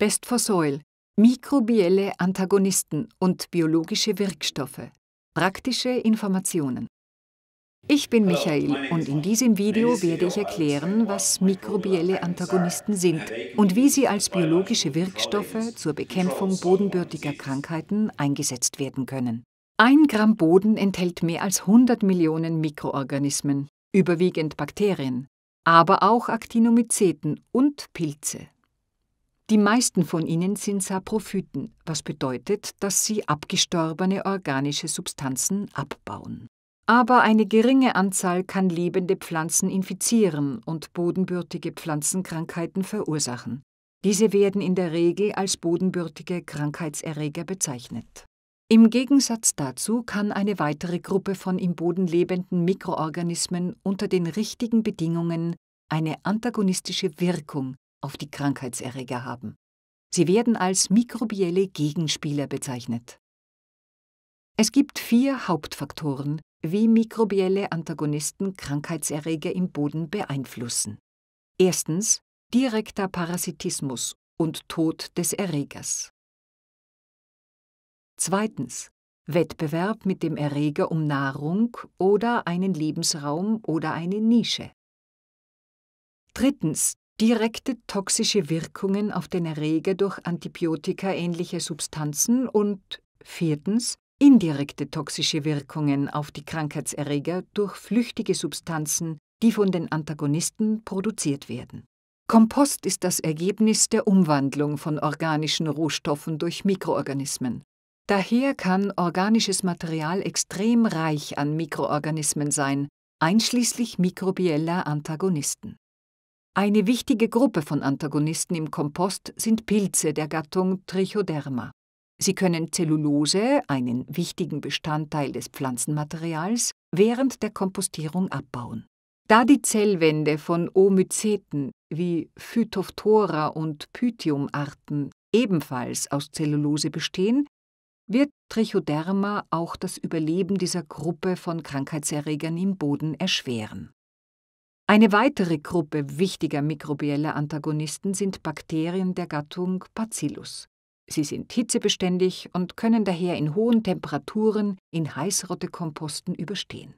Best for Soil, mikrobielle Antagonisten und biologische Wirkstoffe, praktische Informationen. Ich bin Michael und in diesem Video werde ich erklären, was mikrobielle Antagonisten sind und wie sie als biologische Wirkstoffe zur Bekämpfung bodenbürtiger Krankheiten eingesetzt werden können. Ein Gramm Boden enthält mehr als 100 Millionen Mikroorganismen, überwiegend Bakterien, aber auch Actinomyceten und Pilze. Die meisten von ihnen sind Saprophyten, was bedeutet, dass sie abgestorbene organische Substanzen abbauen. Aber eine geringe Anzahl kann lebende Pflanzen infizieren und bodenbürtige Pflanzenkrankheiten verursachen. Diese werden in der Regel als bodenbürtige Krankheitserreger bezeichnet. Im Gegensatz dazu kann eine weitere Gruppe von im Boden lebenden Mikroorganismen unter den richtigen Bedingungen eine antagonistische Wirkung auf die Krankheitserreger haben. Sie werden als mikrobielle Gegenspieler bezeichnet. Es gibt vier Hauptfaktoren, wie mikrobielle Antagonisten Krankheitserreger im Boden beeinflussen. Erstens direkter Parasitismus und Tod des Erregers. Zweitens Wettbewerb mit dem Erreger um Nahrung oder einen Lebensraum oder eine Nische. Drittens direkte toxische Wirkungen auf den Erreger durch antibiotikaähnliche Substanzen und viertens indirekte toxische Wirkungen auf die Krankheitserreger durch flüchtige Substanzen, die von den Antagonisten produziert werden. Kompost ist das Ergebnis der Umwandlung von organischen Rohstoffen durch Mikroorganismen. Daher kann organisches Material extrem reich an Mikroorganismen sein, einschließlich mikrobieller Antagonisten. Eine wichtige Gruppe von Antagonisten im Kompost sind Pilze der Gattung Trichoderma. Sie können Zellulose, einen wichtigen Bestandteil des Pflanzenmaterials, während der Kompostierung abbauen. Da die Zellwände von Omyceten wie Phytophthora und Pythium-Arten ebenfalls aus Zellulose bestehen, wird Trichoderma auch das Überleben dieser Gruppe von Krankheitserregern im Boden erschweren. Eine weitere Gruppe wichtiger mikrobieller Antagonisten sind Bakterien der Gattung Bacillus. Sie sind hitzebeständig und können daher in hohen Temperaturen in Heißrottekomposten überstehen.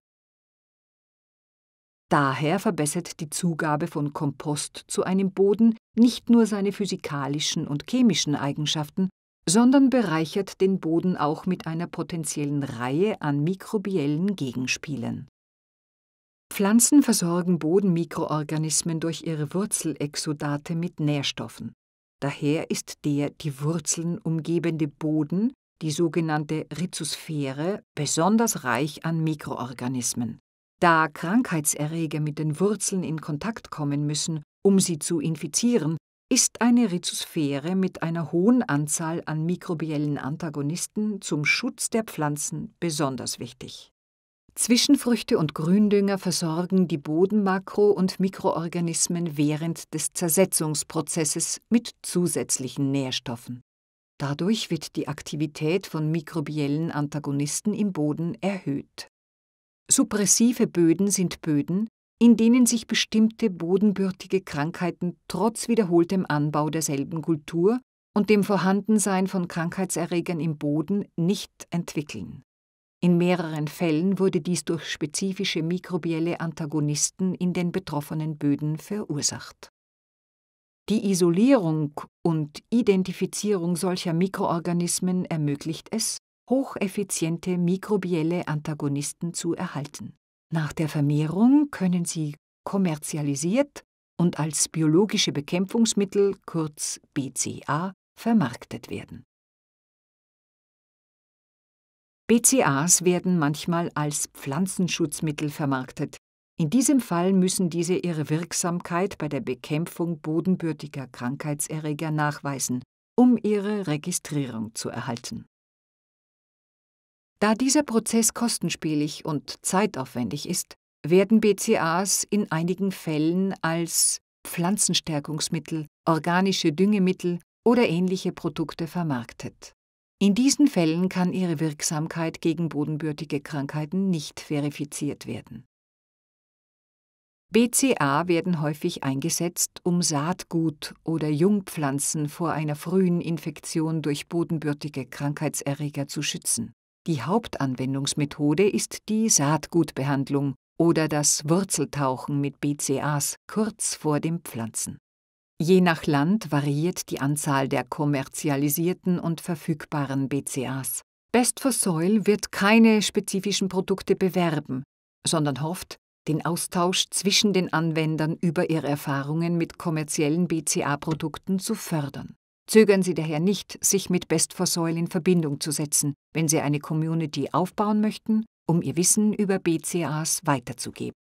Daher verbessert die Zugabe von Kompost zu einem Boden nicht nur seine physikalischen und chemischen Eigenschaften, sondern bereichert den Boden auch mit einer potenziellen Reihe an mikrobiellen Gegenspielen. Pflanzen versorgen Bodenmikroorganismen durch ihre Wurzelexodate mit Nährstoffen. Daher ist der die Wurzeln umgebende Boden, die sogenannte Rhizosphäre, besonders reich an Mikroorganismen. Da Krankheitserreger mit den Wurzeln in Kontakt kommen müssen, um sie zu infizieren, ist eine Rhizosphäre mit einer hohen Anzahl an mikrobiellen Antagonisten zum Schutz der Pflanzen besonders wichtig. Zwischenfrüchte und Gründünger versorgen die Bodenmakro- und Mikroorganismen während des Zersetzungsprozesses mit zusätzlichen Nährstoffen. Dadurch wird die Aktivität von mikrobiellen Antagonisten im Boden erhöht. Suppressive Böden sind Böden, in denen sich bestimmte bodenbürtige Krankheiten trotz wiederholtem Anbau derselben Kultur und dem Vorhandensein von Krankheitserregern im Boden nicht entwickeln. In mehreren Fällen wurde dies durch spezifische mikrobielle Antagonisten in den betroffenen Böden verursacht. Die Isolierung und Identifizierung solcher Mikroorganismen ermöglicht es, hocheffiziente mikrobielle Antagonisten zu erhalten. Nach der Vermehrung können sie kommerzialisiert und als biologische Bekämpfungsmittel, kurz BCA, vermarktet werden. BCAs werden manchmal als Pflanzenschutzmittel vermarktet. In diesem Fall müssen diese ihre Wirksamkeit bei der Bekämpfung bodenbürtiger Krankheitserreger nachweisen, um ihre Registrierung zu erhalten. Da dieser Prozess kostenspielig und zeitaufwendig ist, werden BCAs in einigen Fällen als Pflanzenstärkungsmittel, organische Düngemittel oder ähnliche Produkte vermarktet. In diesen Fällen kann ihre Wirksamkeit gegen bodenbürtige Krankheiten nicht verifiziert werden. BCA werden häufig eingesetzt, um Saatgut oder Jungpflanzen vor einer frühen Infektion durch bodenbürtige Krankheitserreger zu schützen. Die Hauptanwendungsmethode ist die Saatgutbehandlung oder das Wurzeltauchen mit BCAs kurz vor dem Pflanzen. Je nach Land variiert die Anzahl der kommerzialisierten und verfügbaren BCAs. Best for Soil wird keine spezifischen Produkte bewerben, sondern hofft, den Austausch zwischen den Anwendern über ihre Erfahrungen mit kommerziellen BCA-Produkten zu fördern. Zögern Sie daher nicht, sich mit Best for Soil in Verbindung zu setzen, wenn Sie eine Community aufbauen möchten, um Ihr Wissen über BCAs weiterzugeben.